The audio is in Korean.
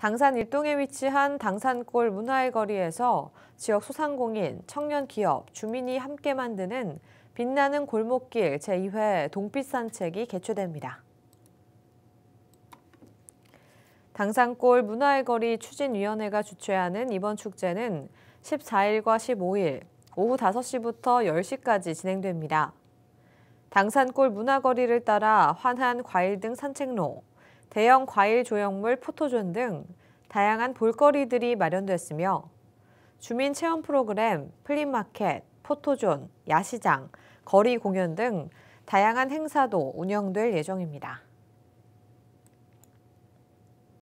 당산 일동에 위치한 당산골 문화의 거리에서 지역 소상공인, 청년 기업, 주민이 함께 만드는 빛나는 골목길 제2회 동빛 산책이 개최됩니다. 당산골 문화의 거리 추진위원회가 주최하는 이번 축제는 14일과 15일 오후 5시부터 10시까지 진행됩니다. 당산골 문화거리를 따라 환한 과일 등 산책로, 대형 과일 조형물 포토존 등 다양한 볼거리들이 마련됐으며 주민 체험 프로그램, 플립마켓, 포토존, 야시장, 거리 공연 등 다양한 행사도 운영될 예정입니다.